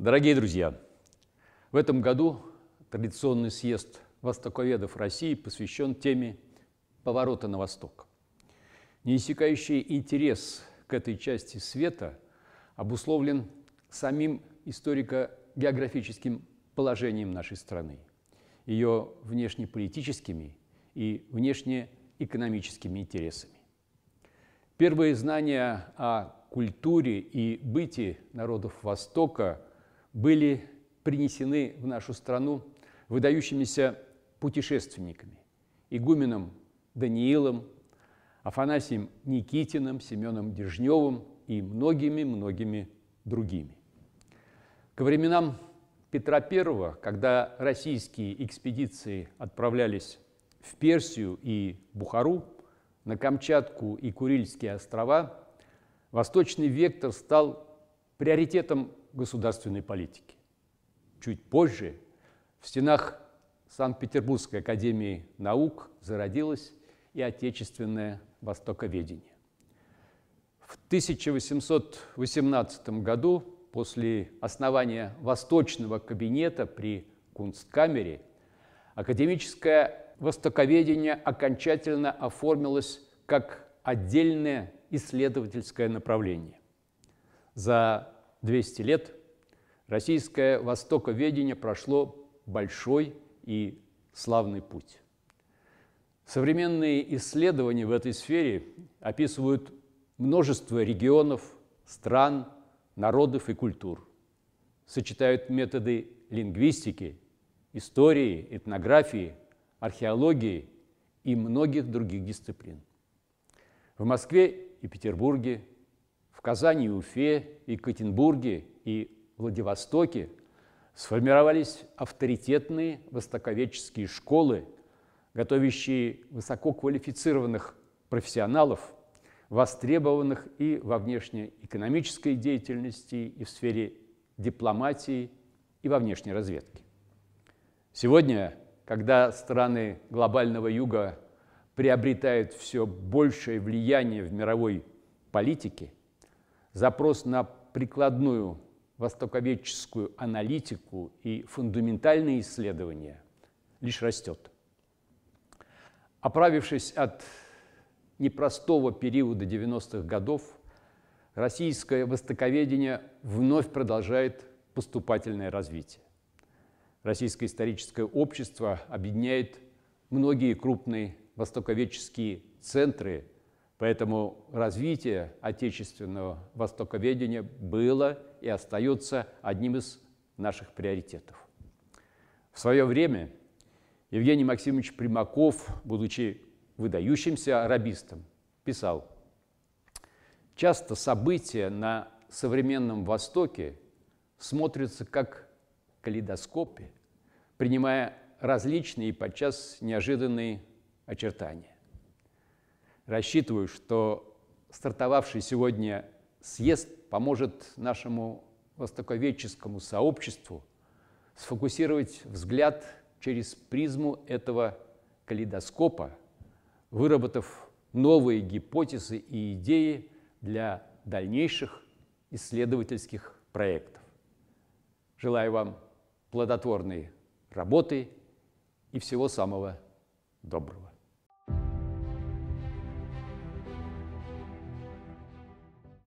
Дорогие друзья, в этом году традиционный съезд востоковедов России посвящен теме поворота на восток. Неиссякающий интерес к этой части света обусловлен самим историко-географическим положением нашей страны, ее внешнеполитическими и внешнеэкономическими интересами. Первые знания о культуре и бытии народов Востока – были принесены в нашу страну выдающимися путешественниками – игуменом Даниилом, Афанасием Никитиным, Семеном Дежневым и многими-многими другими. Ко временам Петра I, когда российские экспедиции отправлялись в Персию и Бухару, на Камчатку и Курильские острова, восточный вектор стал приоритетом государственной политики. Чуть позже в стенах Санкт-Петербургской академии наук зародилось и отечественное востоковедение. В 1818 году после основания Восточного кабинета при Кунсткамере академическое востоковедение окончательно оформилось как отдельное исследовательское направление. За 200 лет российское востоковедение прошло большой и славный путь. Современные исследования в этой сфере описывают множество регионов, стран, народов и культур, сочетают методы лингвистики, истории, этнографии, археологии и многих других дисциплин. В Москве и Петербурге – в Казани, Уфе, Екатеринбурге и Владивостоке сформировались авторитетные востоковедческие школы, готовящие высококвалифицированных профессионалов, востребованных и во внешнеэкономической деятельности, и в сфере дипломатии, и во внешней разведке. Сегодня, когда страны глобального юга приобретают все большее влияние в мировой политике – запрос на прикладную востоковедческую аналитику и фундаментальные исследования лишь растет. Оправившись от непростого периода 90-х годов, российское востоковедение вновь продолжает поступательное развитие. Российское историческое общество объединяет многие крупные востоковедческие центры – Поэтому развитие отечественного востоковедения было и остается одним из наших приоритетов. В свое время Евгений Максимович Примаков, будучи выдающимся арабистом, писал, «Часто события на современном Востоке смотрятся как калейдоскопе, принимая различные и подчас неожиданные очертания. Рассчитываю, что стартовавший сегодня съезд поможет нашему востоковедческому сообществу сфокусировать взгляд через призму этого калейдоскопа, выработав новые гипотезы и идеи для дальнейших исследовательских проектов. Желаю вам плодотворной работы и всего самого доброго.